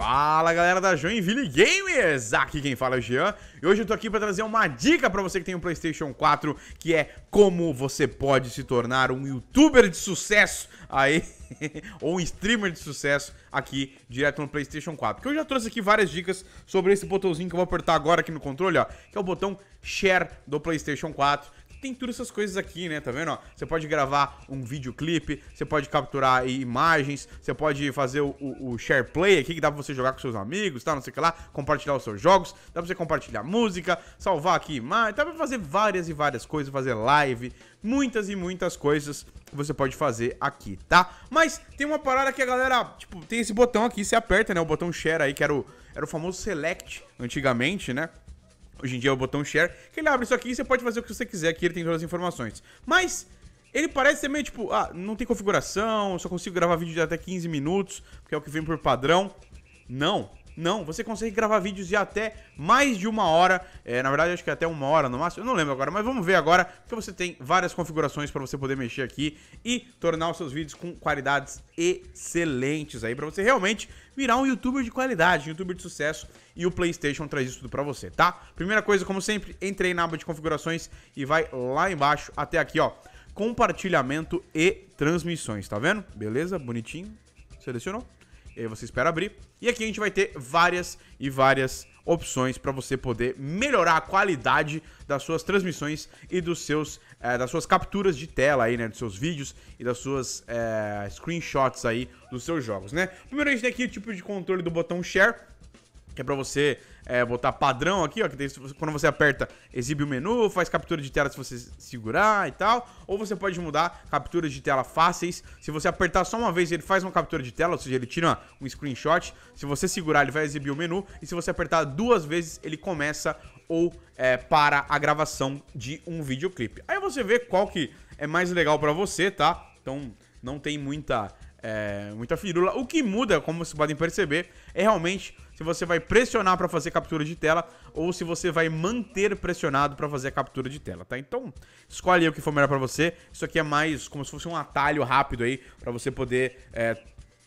Fala galera da Joinville Gamers, aqui quem fala é o Jean E hoje eu tô aqui pra trazer uma dica pra você que tem um Playstation 4 Que é como você pode se tornar um Youtuber de sucesso aí Ou um streamer de sucesso aqui direto no Playstation 4 Que eu já trouxe aqui várias dicas sobre esse botãozinho que eu vou apertar agora aqui no controle, ó Que é o botão Share do Playstation 4 tem todas essas coisas aqui, né? Tá vendo? Ó, você pode gravar um videoclipe, você pode capturar imagens, você pode fazer o, o, o share play aqui, que dá pra você jogar com seus amigos, tá? Não sei o que lá, compartilhar os seus jogos, dá pra você compartilhar música, salvar aqui imagens dá pra fazer várias e várias coisas, fazer live, muitas e muitas coisas que você pode fazer aqui, tá? Mas tem uma parada que a galera, tipo, tem esse botão aqui, você aperta, né? O botão share aí, que era o, era o famoso select antigamente, né? hoje em dia é o botão share, que ele abre isso aqui e você pode fazer o que você quiser, aqui ele tem todas as informações. Mas ele parece ser meio tipo, ah, não tem configuração, só consigo gravar vídeo de até 15 minutos, que é o que vem por padrão. Não, não, você consegue gravar vídeos de até mais de uma hora. É, na verdade, acho que até uma hora no máximo. Eu não lembro agora, mas vamos ver agora, porque você tem várias configurações para você poder mexer aqui e tornar os seus vídeos com qualidades excelentes aí, para você realmente virar um youtuber de qualidade, um youtuber de sucesso e o PlayStation traz isso tudo para você, tá? Primeira coisa, como sempre, entre aí na aba de configurações e vai lá embaixo até aqui, ó, compartilhamento e transmissões, tá vendo? Beleza? Bonitinho. Selecionou? E eh, aí você espera abrir. E aqui a gente vai ter várias e várias opções para você poder melhorar a qualidade das suas transmissões e dos seus é, das suas capturas de tela aí, né, dos seus vídeos e das suas é, screenshots aí dos seus jogos, né? Primeiro a gente tem aqui o tipo de controle do botão share, que é para você é, botar padrão aqui, ó, que tem, quando você aperta, exibe o menu, faz captura de tela se você segurar e tal, ou você pode mudar capturas de tela fáceis, se você apertar só uma vez ele faz uma captura de tela, ou seja, ele tira um screenshot, se você segurar ele vai exibir o menu, e se você apertar duas vezes ele começa ou é, para a gravação de um videoclipe. Aí você vê qual que é mais legal para você, tá? Então não tem muita é, muita firula. O que muda, como vocês podem perceber, é realmente se você vai pressionar para fazer captura de tela ou se você vai manter pressionado para fazer a captura de tela, tá? Então, escolhe o que for melhor para você. Isso aqui é mais como se fosse um atalho rápido aí para você poder é,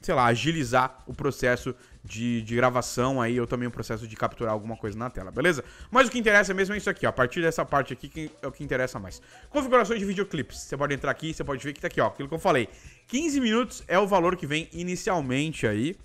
sei lá, agilizar o processo de, de gravação aí, ou também o processo de capturar alguma coisa na tela, beleza? Mas o que interessa mesmo é isso aqui, ó. A partir dessa parte aqui que é o que interessa mais. Configurações de videoclipes. Você pode entrar aqui, você pode ver que tá aqui, ó. Aquilo que eu falei. 15 minutos é o valor que vem inicialmente aí,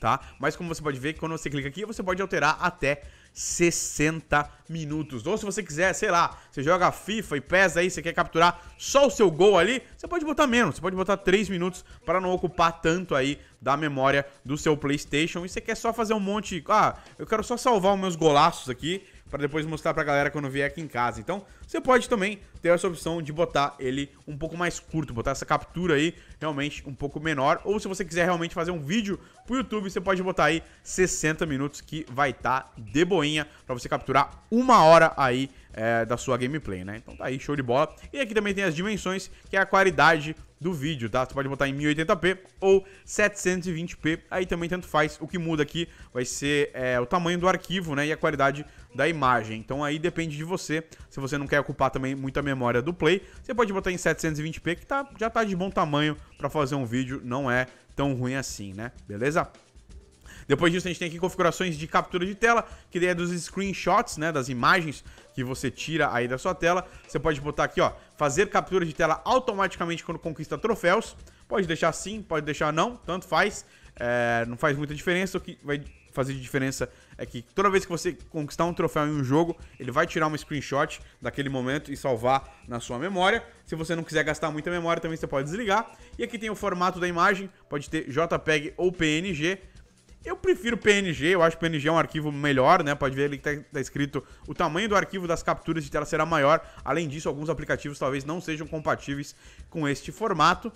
tá? Mas como você pode ver, quando você clica aqui, você pode alterar até 60 minutos. Ou se você quiser, sei lá, você joga FIFA e pesa aí, você quer capturar só o seu gol ali, você pode botar menos, você pode botar 3 minutos para não ocupar tanto aí da memória do seu PlayStation. E você quer só fazer um monte, ah, eu quero só salvar os meus golaços aqui para depois mostrar para a galera quando vier aqui em casa. Então, você pode também ter essa opção de botar ele um pouco mais curto, botar essa captura aí realmente um pouco menor. Ou se você quiser realmente fazer um vídeo pro YouTube, você pode botar aí 60 minutos que vai estar tá de boinha pra você capturar uma hora aí é, da sua gameplay, né? Então tá aí, show de bola. E aqui também tem as dimensões, que é a qualidade do vídeo, tá? Você pode botar em 1080p ou 720p, aí também tanto faz. O que muda aqui vai ser é, o tamanho do arquivo, né? E a qualidade da imagem. Então aí depende de você, se você não quer quer ocupar também muita memória do Play, você pode botar em 720p, que tá, já tá de bom tamanho para fazer um vídeo, não é tão ruim assim, né? Beleza? Depois disso, a gente tem aqui configurações de captura de tela, que daí é dos screenshots, né, das imagens que você tira aí da sua tela. Você pode botar aqui, ó, fazer captura de tela automaticamente quando conquista troféus. Pode deixar sim, pode deixar não, tanto faz. É, não faz muita diferença, o que vai fazer diferença é que toda vez que você conquistar um troféu em um jogo, ele vai tirar um screenshot daquele momento e salvar na sua memória. Se você não quiser gastar muita memória, também você pode desligar. E aqui tem o formato da imagem, pode ter JPEG ou PNG. Eu prefiro PNG, eu acho que PNG é um arquivo melhor, né? Pode ver ali que tá, tá, escrito o tamanho do arquivo das capturas de tela será maior. Além disso, alguns aplicativos talvez não sejam compatíveis com este formato.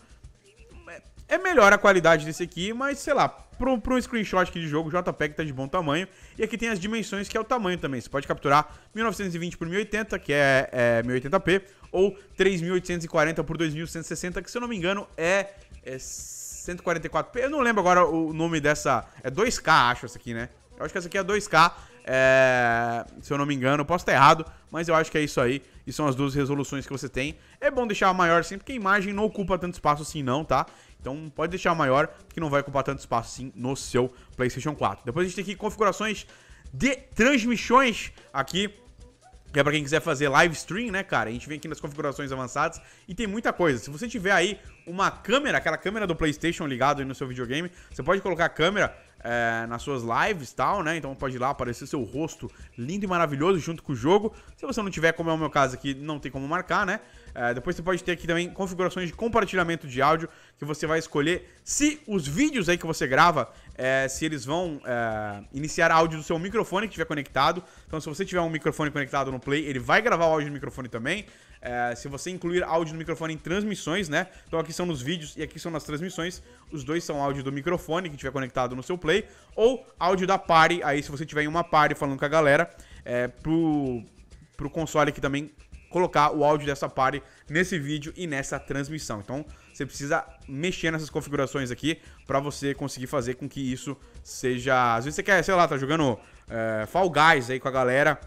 É melhor a qualidade desse aqui, mas sei lá, para um screenshot aqui de jogo, o JPEG tá de bom tamanho. E aqui tem as dimensões, que é o tamanho também. Você pode capturar 1920x1080, que é, é 1080p, ou 3840x2160, que se eu não me engano é, é 144p. Eu não lembro agora o nome dessa. É 2K, acho essa aqui, né? Eu acho que essa aqui é 2K. É, se eu não me engano, posso estar errado, mas eu acho que é isso aí. E são as duas resoluções que você tem. É bom deixar maior sempre, porque a imagem não ocupa tanto espaço assim, não, tá? Então pode deixar maior, que não vai ocupar tanto espaço assim no seu PlayStation 4. Depois a gente tem aqui configurações de transmissões aqui que é pra quem quiser fazer live stream, né, cara? A gente vem aqui nas configurações avançadas e tem muita coisa. Se você tiver aí uma câmera, aquela câmera do PlayStation ligado aí no seu videogame, você pode colocar a câmera é, nas suas lives e tal, né? Então pode ir lá aparecer seu rosto lindo e maravilhoso junto com o jogo. Se você não tiver, como é o meu caso aqui, não tem como marcar, né? É, depois você pode ter aqui também configurações de compartilhamento de áudio que você vai escolher se os vídeos aí que você grava, é, se eles vão é, iniciar áudio do seu microfone que estiver conectado. Então, se você tiver um microfone conectado no Play, ele vai gravar o áudio do microfone também. É, se você incluir áudio do microfone em transmissões, né? Então aqui são nos vídeos e aqui são nas transmissões. Os dois são áudio do microfone que tiver conectado no seu play. Ou áudio da party, aí se você tiver em uma party falando com a galera, é, pro, pro console aqui também colocar o áudio dessa party nesse vídeo e nessa transmissão. Então, você precisa mexer nessas configurações aqui para você conseguir fazer com que isso seja... Às vezes você quer, sei lá, tá jogando é, Fall Guys aí com a galera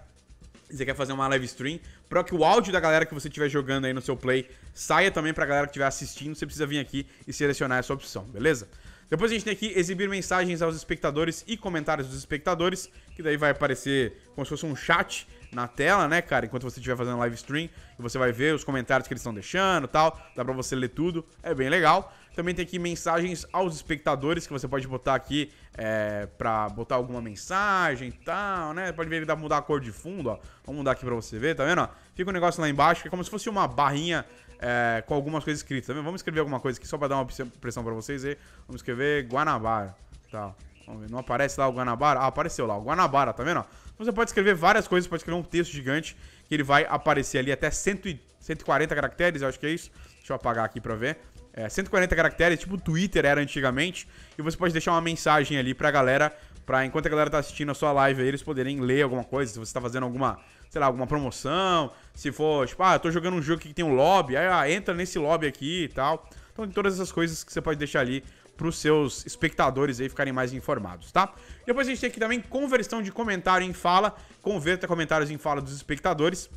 você quer fazer uma live stream, para que o áudio da galera que você estiver jogando aí no seu play saia também para a galera que estiver assistindo, você precisa vir aqui e selecionar essa opção, beleza? Depois a gente tem aqui exibir mensagens aos espectadores e comentários dos espectadores, que daí vai aparecer como se fosse um chat na tela, né, cara? Enquanto você estiver fazendo live stream, você vai ver os comentários que eles estão deixando tal. Dá pra você ler tudo, é bem legal. Também tem aqui mensagens aos espectadores, que você pode botar aqui é, pra botar alguma mensagem e tal, né? Pode ver dar dá pra mudar a cor de fundo, ó. Vamos mudar aqui pra você ver, tá vendo? Ó? Fica um negócio lá embaixo, que é como se fosse uma barrinha é, com algumas coisas escritas, tá vendo? Vamos escrever alguma coisa aqui só pra dar uma pressão pra vocês aí. Vamos escrever Guanabara, Tá, Vamos ver, não aparece lá o Guanabara? Ah, apareceu lá, o Guanabara, tá vendo? Ó? você pode escrever várias coisas, pode escrever um texto gigante que ele vai aparecer ali até 100, 140 caracteres, eu acho que é isso. Deixa eu apagar aqui pra ver. É, 140 caracteres, tipo o Twitter era antigamente. E você pode deixar uma mensagem ali pra galera, pra enquanto a galera tá assistindo a sua live aí, eles poderem ler alguma coisa, se você tá fazendo alguma, sei lá, alguma promoção. Se for, tipo, ah, eu tô jogando um jogo que tem um lobby, aí ah, entra nesse lobby aqui e tal. Então tem todas essas coisas que você pode deixar ali para os seus espectadores aí ficarem mais informados, tá? Depois a gente tem aqui também conversão de comentário em fala, converta comentários em fala dos espectadores.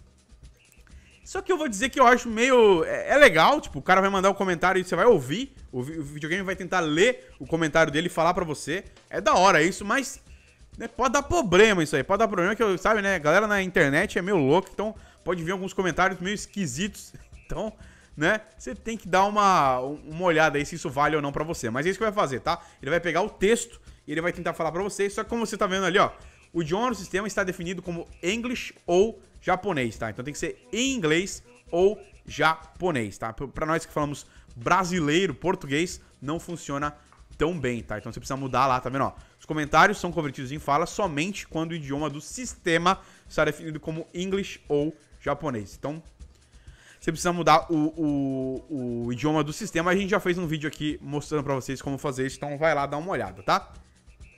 Só que eu vou dizer que eu acho meio. É, é legal, tipo, o cara vai mandar um comentário e você vai ouvir. O, videogame vai tentar ler o comentário dele e falar para você. É da hora isso, mas. Né, pode dar problema isso aí. Pode dar problema que eu, sabe, né? A galera na internet é meio louca, então pode vir alguns comentários meio esquisitos. Então, né? Você tem que dar uma, uma olhada aí se isso vale ou não para você. Mas é isso que vai fazer, tá? Ele vai pegar o texto e ele vai tentar falar para vocês. Só que como você tá vendo ali, ó, o idioma no sistema está definido como English ou japonês, tá? Então tem que ser em inglês ou japonês, tá? Para nós que falamos brasileiro, português, não funciona tão bem, tá? Então você precisa mudar lá, tá vendo? Ó, os comentários são convertidos em fala somente quando o idioma do sistema está definido como English ou japonês. Então você precisa mudar o, o, o idioma do sistema. A gente já fez um vídeo aqui mostrando pra vocês como fazer isso, então vai lá dar uma olhada, tá?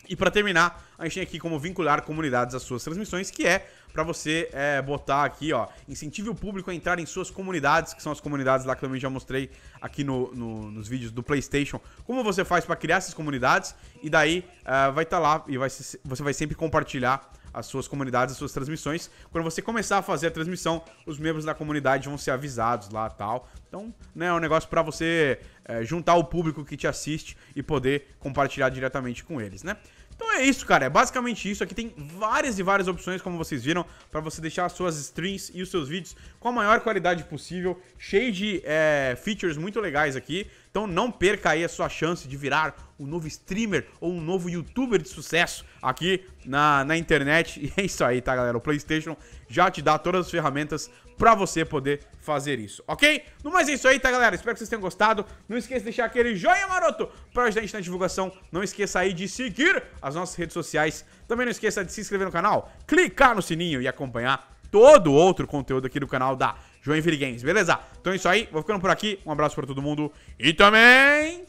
E para terminar, a gente tem aqui como vincular comunidades às suas transmissões, que é para você é, botar aqui, ó, incentive o público a entrar em suas comunidades, que são as comunidades lá que eu também já mostrei aqui no, no nos vídeos do PlayStation, como você faz para criar essas comunidades, e daí é, vai estar tá lá e vai, você vai sempre compartilhar as suas comunidades, as suas transmissões. Quando você começar a fazer a transmissão, os membros da comunidade vão ser avisados lá tal. Então, né, é um negócio para você é, juntar o público que te assiste e poder compartilhar diretamente com eles, né? Então é isso, cara. É basicamente isso. Aqui tem várias e várias opções, como vocês viram, para você deixar as suas streams e os seus vídeos com a maior qualidade possível, cheio de é, features muito legais aqui. Então não perca aí a sua chance de virar um novo streamer ou um novo youtuber de sucesso aqui na, na internet. E é isso aí, tá, galera? O PlayStation já te dá todas as ferramentas pra você poder fazer isso, ok? No mais é isso aí, tá, galera? Espero que vocês tenham gostado. Não esqueça de deixar aquele joinha maroto pra ajudar a gente na divulgação. Não esqueça aí de seguir as nossas redes sociais. Também não esqueça de se inscrever no canal, clicar no sininho e acompanhar todo outro conteúdo aqui do canal da Joinville Games, beleza? Então é isso aí, vou ficando por aqui, um abraço pra todo mundo e também...